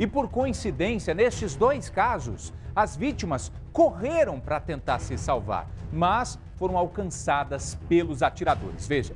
E por coincidência, nestes dois casos, as vítimas correram para tentar se salvar, mas foram alcançadas pelos atiradores. Veja.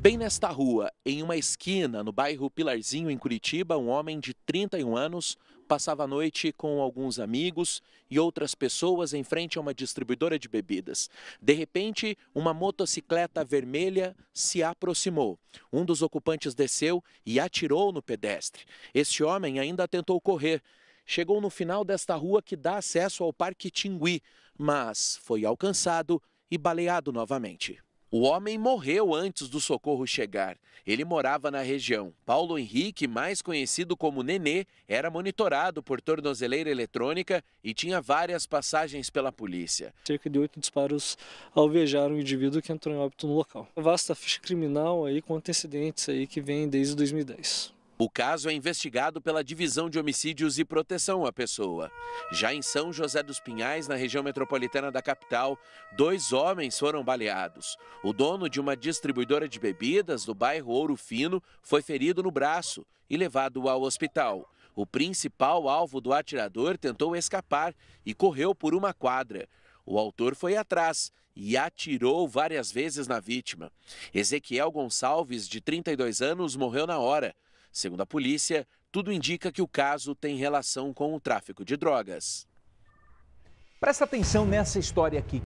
Bem nesta rua, em uma esquina, no bairro Pilarzinho, em Curitiba, um homem de 31 anos passava a noite com alguns amigos e outras pessoas em frente a uma distribuidora de bebidas. De repente, uma motocicleta vermelha se aproximou. Um dos ocupantes desceu e atirou no pedestre. Este homem ainda tentou correr. Chegou no final desta rua que dá acesso ao Parque Tingui, mas foi alcançado e baleado novamente. O homem morreu antes do socorro chegar. Ele morava na região. Paulo Henrique, mais conhecido como Nenê, era monitorado por tornozeleira eletrônica e tinha várias passagens pela polícia. Cerca de oito disparos alvejaram o indivíduo que entrou em óbito no local. Vasta ficha criminal aí com antecedentes aí que vem desde 2010. O caso é investigado pela Divisão de Homicídios e Proteção à Pessoa. Já em São José dos Pinhais, na região metropolitana da capital, dois homens foram baleados. O dono de uma distribuidora de bebidas do bairro Ouro Fino foi ferido no braço e levado ao hospital. O principal alvo do atirador tentou escapar e correu por uma quadra. O autor foi atrás e atirou várias vezes na vítima. Ezequiel Gonçalves, de 32 anos, morreu na hora. Segundo a polícia, tudo indica que o caso tem relação com o tráfico de drogas. Presta atenção nessa história aqui.